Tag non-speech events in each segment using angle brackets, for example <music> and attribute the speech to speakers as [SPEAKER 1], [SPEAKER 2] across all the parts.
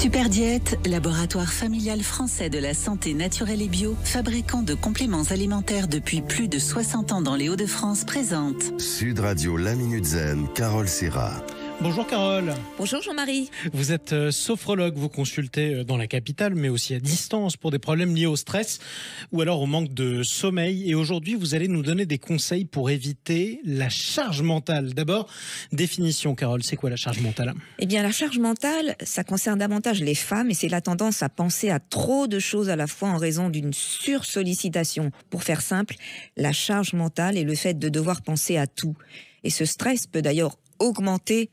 [SPEAKER 1] Super laboratoire familial français de la santé naturelle et bio, fabricant de compléments alimentaires depuis plus de 60 ans dans les Hauts-de-France, présente. Sud Radio La Minute Zen, Carole Serra. Bonjour Carole. Bonjour Jean-Marie. Vous êtes euh, sophrologue, vous consultez euh, dans la capitale, mais aussi à distance pour des problèmes liés au stress ou alors au manque de sommeil. Et aujourd'hui, vous allez nous donner des conseils pour éviter la charge mentale. D'abord, définition Carole, c'est quoi la charge mentale
[SPEAKER 2] Eh bien, la charge mentale, ça concerne davantage les femmes et c'est la tendance à penser à trop de choses à la fois en raison d'une sursollicitation. Pour faire simple, la charge mentale est le fait de devoir penser à tout. Et ce stress peut d'ailleurs augmenter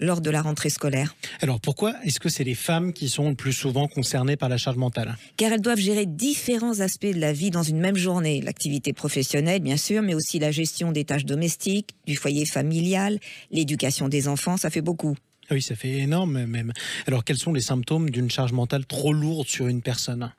[SPEAKER 2] lors de la rentrée scolaire. Alors pourquoi est-ce que
[SPEAKER 1] c'est les femmes qui sont le plus souvent concernées par la charge mentale
[SPEAKER 2] Car elles doivent gérer différents aspects de la vie dans une même journée. L'activité professionnelle, bien sûr, mais aussi la gestion des tâches domestiques, du foyer familial, l'éducation des enfants, ça fait beaucoup. Ah oui, ça fait énorme même. Alors quels sont les symptômes d'une charge mentale trop lourde sur une personne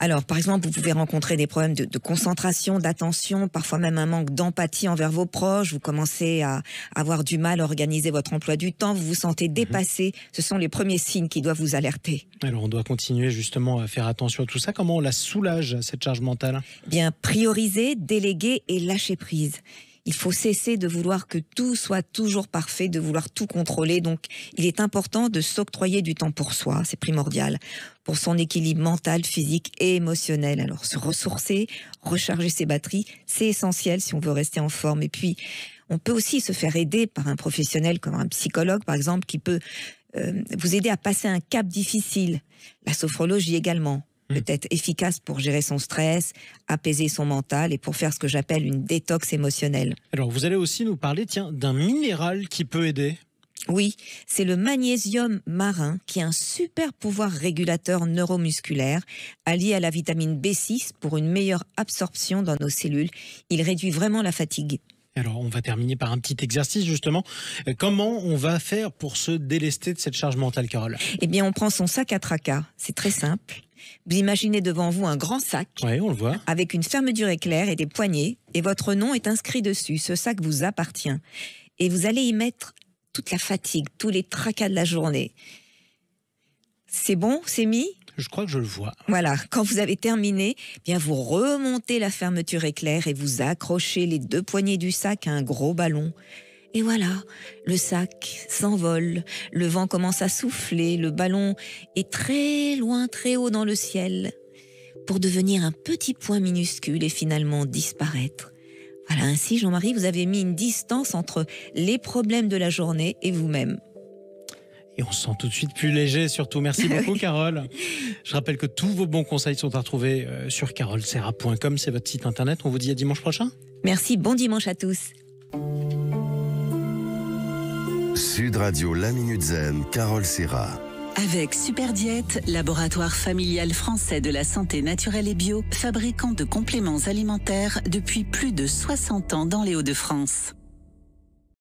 [SPEAKER 2] alors, par exemple, vous pouvez rencontrer des problèmes de, concentration, d'attention, parfois même un manque d'empathie envers vos proches. Vous commencez à avoir du mal à organiser votre emploi du temps. Vous vous sentez mhm. dépassé. Ce sont les premiers signes qui doivent vous alerter.
[SPEAKER 1] Alors, on doit continuer justement à faire attention à tout ça. Comment on la soulage cette charge mentale
[SPEAKER 2] eh Bien prioriser, déléguer et lâcher prise. Il faut cesser de vouloir que tout soit toujours parfait, de vouloir tout contrôler. Donc, il est important de s'octroyer du temps pour soi, c'est primordial, pour son équilibre mental, physique et émotionnel. Alors, se ressourcer, recharger ses batteries, c'est essentiel si on veut rester en forme. Et puis, on peut aussi se faire aider par un professionnel comme un psychologue, par exemple, qui peut euh, vous aider à passer un cap difficile. La sophrologie également, Mmh. peut-être efficace pour gérer son stress, apaiser son mental et pour faire ce que j'appelle une détox émotionnelle.
[SPEAKER 1] Alors vous allez aussi nous parler tiens
[SPEAKER 2] d'un minéral qui peut aider. Oui, c'est le magnésium marin qui a un super pouvoir régulateur neuromusculaire allié à la vitamine B6 pour une meilleure absorption dans nos cellules. Il réduit vraiment la fatigue.
[SPEAKER 1] Alors, on va terminer par un petit exercice, justement. Euh, comment on va faire pour se délester de cette charge mentale, Carole
[SPEAKER 2] Eh bien, on prend son sac à tracas. C'est très simple. Vous imaginez devant vous un grand sac. Oui, on le voit. Avec une fermeture éclair et des poignées. Et votre nom est inscrit dessus. Ce sac vous appartient. Et vous allez y mettre toute la fatigue, tous les tracas de la journée. C'est bon, c'est mis
[SPEAKER 1] je crois que je le vois.
[SPEAKER 2] Voilà, quand vous avez terminé, eh bien vous remontez la fermeture éclair et vous accrochez les deux poignées du sac à un gros ballon. Et voilà, le sac s'envole, le vent commence à souffler, le ballon est très loin, très haut dans le ciel, pour devenir un petit point minuscule et finalement disparaître. Voilà, ainsi Jean-Marie, vous avez mis une distance entre les problèmes de la journée et vous-même.
[SPEAKER 1] Et on se sent tout de suite plus léger, surtout. Merci <laughs> beaucoup, Carole. Je rappelle que tous vos bons conseils sont à retrouver euh, sur carolsera.com, C'est votre site internet. On vous dit à dimanche prochain.
[SPEAKER 2] Merci. Bon dimanche à tous.
[SPEAKER 1] Sud Radio, la Minute Zen, Carole Serra. Avec Superdiète, laboratoire familial français de la santé naturelle et bio, fabricant de
[SPEAKER 2] compléments alimentaires depuis plus de 60 ans dans les Hauts-de-France.